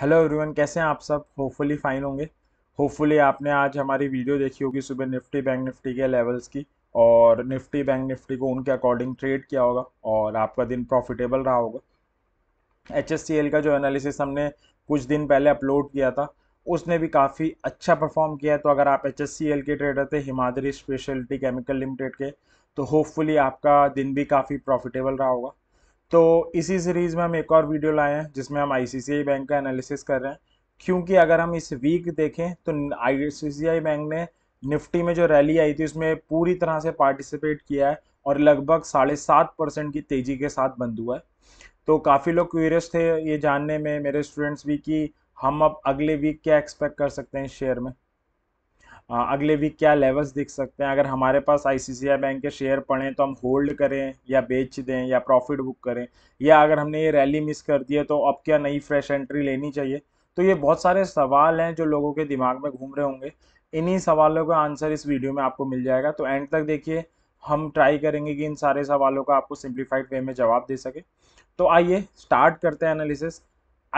hello everyone कैसे हैं आप सब होपफुली फाइन होंगे होपफुली आपने आज हमारी वीडियो देखी होगी सुबह निफ्टी बैंक निफ्टी के लेवल्स की और निफ्टी बैंक निफ्टी को उनके अकॉर्डिंग ट्रेड किया होगा और आपका दिन प्रॉफिटेबल रहा होगा एच का जो एनालिसिस हमने कुछ दिन पहले अपलोड किया था उसने भी काफ़ी अच्छा परफॉर्म किया है तो अगर आप एच के ट्रेडर थे हिमाद्री स्पेशलिटी केमिकल लिमिटेड के तो होपफुली आपका दिन भी काफ़ी प्रॉफिटेबल रहा होगा तो इसी सीरीज़ में हम एक और वीडियो लाए हैं जिसमें हम आई बैंक का एनालिसिस कर रहे हैं क्योंकि अगर हम इस वीक देखें तो आई बैंक ने निफ्टी में जो रैली आई थी उसमें पूरी तरह से पार्टिसिपेट किया है और लगभग साढ़े सात परसेंट की तेज़ी के साथ बंद हुआ है तो काफ़ी लोग क्यूरियस थे ये जानने में मेरे स्टूडेंट्स भी कि हम अब अगले वीक क्या एक्सपेक्ट कर सकते हैं शेयर में अगले वीक क्या लेवल्स दिख सकते हैं अगर हमारे पास आई बैंक के शेयर पड़े तो हम होल्ड करें या बेच दें या प्रॉफिट बुक करें या अगर हमने ये रैली मिस कर दी है तो अब क्या नई फ्रेश एंट्री लेनी चाहिए तो ये बहुत सारे सवाल हैं जो लोगों के दिमाग में घूम रहे होंगे इन्हीं सवालों का आंसर इस वीडियो में आपको मिल जाएगा तो एंड तक देखिए हम ट्राई करेंगे कि इन सारे सवालों का आपको सिंप्लीफाइड वे में जवाब दे सके तो आइए स्टार्ट करते हैं एनालिसिस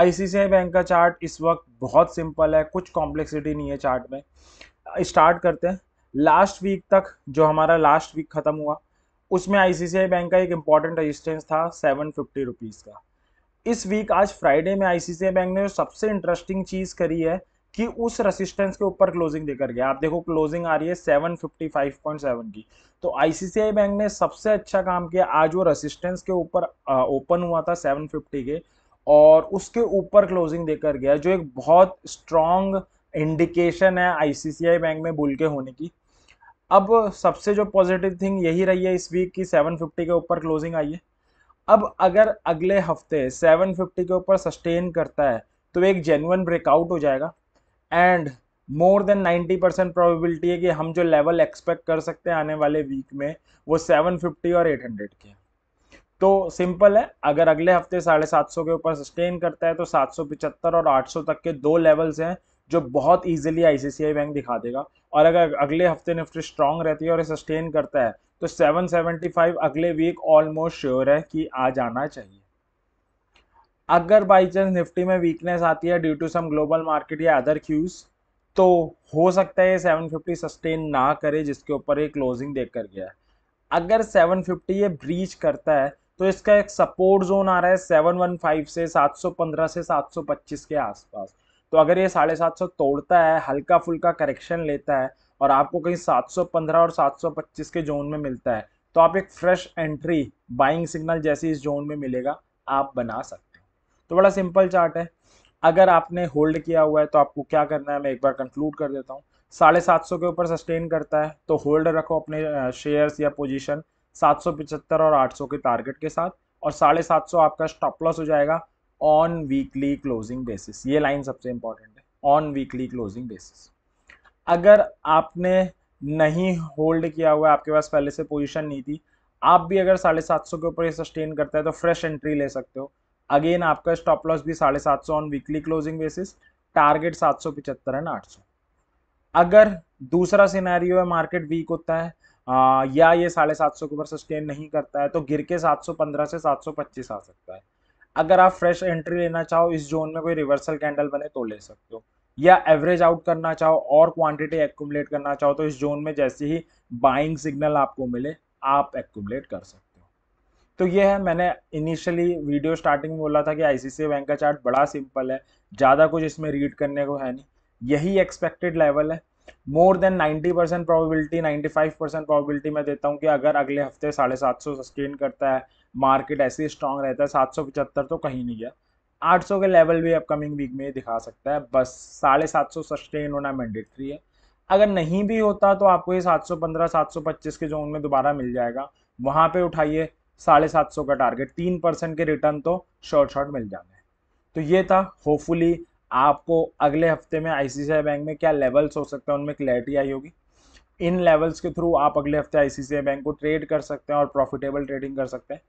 आईसीसीआई बैंक का चार्ट इस वक्त बहुत सिंपल है कुछ कॉम्प्लेक्सिटी नहीं है चार्ट में स्टार्ट करते हैं लास्ट वीक तक जो हमारा लास्ट वीक ख़त्म हुआ उसमें आईसीसीआई बैंक का एक इम्पॉर्टेंट रजिस्टेंस था सेवन फिफ्टी रुपीज़ का इस वीक आज फ्राइडे में आईसीसीआई बैंक ने जो सबसे इंटरेस्टिंग चीज़ करी है कि उस रेसिस्टेंस के ऊपर क्लोजिंग देकर गया आप देखो क्लोजिंग आ रही है seven fifty five point seven की तो आईसीसीआई बैंक ने सबसे अच्छा काम किया आज वो रेसिस्टेंस के ऊपर ओपन हुआ था सेवन फिफ्टी के और उसके ऊपर क्लोजिंग देकर गया जो एक बहुत स्ट्रॉन्ग इंडिकेशन है आईसीसीआई बैंक में बुल के होने की अब सबसे जो पॉजिटिव थिंग यही रही है इस वीक की 750 के ऊपर क्लोजिंग आई है अब अगर अगले हफ्ते 750 के ऊपर सस्टेन करता है तो एक जेनुअन ब्रेकआउट हो जाएगा and more than 90 percent probability है कि हम जो लेवल एक्सपेक्ट कर सकते हैं आने वाले वीक में वो 750 और 800 के तो सिंपल है अगर अगले हफ्ते साढ़े सात सौ के ऊपर सस्टेन करता है तो सात सौ पिचहत्तर और आठ सौ तक के दो लेवल्स हैं जो बहुत ईजिली आईसीसीआई बैंक दिखा देगा और अगर अगले हफ्ते निफ्टी स्ट्रांग रहती है और सस्टेन करता है तो 775 अगले वीक ऑलमोस्ट श्योर है कि आ जाना चाहिए अगर बाई चांस निफ्टी में वीकनेस आती है due to some global market या अदर क्यूज़ तो हो सकता है ये 750 सस्टेन ना करे जिसके ऊपर ये क्लोजिंग देख कर गया है अगर 750 ये ब्रीच करता है तो इसका एक सपोर्ट जोन आ रहा है 715 से 715 से 725 के आसपास तो अगर ये साढ़े सात सौ तोड़ता है हल्का फुल्का करेक्शन लेता है और आपको कहीं सात सौ पंद्रह और सात सौ पच्चीस के जोन में मिलता है तो आप एक फ्रेश एंट्री बाइंग सिग्नल जैसी इस जोन में मिलेगा आप बना सकते हो तो बड़ा सिंपल चार्ट है अगर आपने होल्ड किया हुआ है तो आपको क्या करना है मैं एक बार कंक्लूड कर देता हूँ साढ़े सात सौ के ऊपर सस्टेन करता है तो होल्ड रखो अपने शेयर्स या पोजीशन सात सौ पिछहत्तर और आठ सौ के टारगेट के साथ और साढ़े सात सौ आपका स्टॉप लॉस हो जाएगा ऑन वीकली क्लोजिंग बेसिस ये लाइन सबसे इंपॉर्टेंट है ऑन वीकली क्लोजिंग बेसिस अगर आपने नहीं होल्ड किया हुआ आपके पास पहले से पोजीशन नहीं थी आप भी अगर साढ़े सात सौ के ऊपर ये सस्टेन करता है तो फ्रेश एंट्री ले सकते हो अगेन आपका स्टॉप लॉस भी साढ़े सात सौ on weekly closing basis target सात सौ पिचहत्तर एंड आठ सौ अगर दूसरा सिनेरियो है मार्केट वीक होता है आ, या ये साढ़े सात सौ के ऊपर सस्टेन नहीं करता है तो गिर के सात सौ पंद्रह से सात सौ पच्चीस आ सकता है अगर आप फ्रेश एंट्री लेना चाहो इस जोन में कोई रिवर्सल कैंडल बने तो ले सकते हो या एवरेज आउट करना चाहो और क्वांटिटी एक्यूमलेट करना चाहो तो इस जोन में जैसे ही बाइंग सिग्नल आपको मिले आप एक्यूमुलेट कर सकते हो तो ये है मैंने इनिशियली वीडियो स्टार्टिंग में बोला था कि आईसीसी बैंक का चार्ट बड़ा सिंपल है ज़्यादा कुछ इसमें रीड करने को है नहीं यही एक्सपेक्टेड लेवल है more than 90 percent probability 95 percent probability मैं देता हूँ कि अगर अगले हफ्ते साढ़े सात सौ सस्टेन करता है मार्केट ऐसे स्ट्रांग रहता है सात सौ पचहत्तर तो कहीं नहीं गया आठ सौ के लेवल भी अपकमिंग वीक में दिखा सकता है बस साढ़े सात सौ सस्टेन होना मैंडेटरी है अगर नहीं भी होता तो आपको ये सात सौ पंद्रह सात सौ पच्चीस के जोन में दोबारा मिल जाएगा वहाँ पे उठाइए साढ़े सात सौ का टारगेट तीन परसेंट के रिटर्न तो शॉर्ट शॉर्ट मिल जाना है तो ये था होपफुली आपको अगले हफ्ते में आई बैंक में क्या लेवल्स हो सकते हैं उनमें क्लैरिटी आई होगी इन लेवल्स के थ्रू आप अगले हफ्ते आई बैंक को ट्रेड कर सकते हैं और प्रॉफिटेबल ट्रेडिंग कर सकते हैं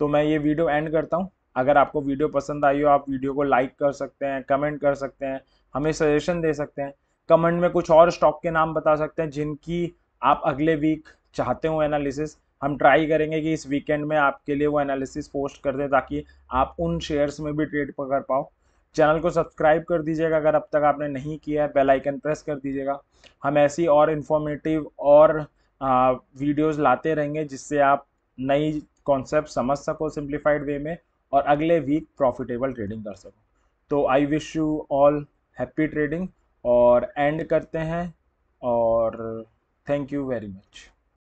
तो मैं ये वीडियो एंड करता हूँ अगर आपको वीडियो पसंद आई हो आप वीडियो को लाइक कर सकते हैं कमेंट कर सकते हैं हमें सजेशन दे सकते हैं कमेंट में कुछ और स्टॉक के नाम बता सकते हैं जिनकी आप अगले वीक चाहते हो एनालिसिस हम ट्राई करेंगे कि इस वीकेंड में आपके लिए वो एनालिसिस पोस्ट कर दें ताकि आप उन शेयर्स में भी ट्रेड कर पाओ चैनल को सब्सक्राइब कर दीजिएगा अगर अब तक आपने नहीं किया है बेलाइकन प्रेस कर दीजिएगा हम ऐसी और इन्फॉर्मेटिव और वीडियोज़ लाते रहेंगे जिससे आप नई कॉन्सेप्ट समझ सको सिंप्लीफाइड वे में और अगले वीक प्रॉफिटेबल ट्रेडिंग कर सको तो I wish you all happy trading और एंड करते हैं और थैंक यू वेरी मच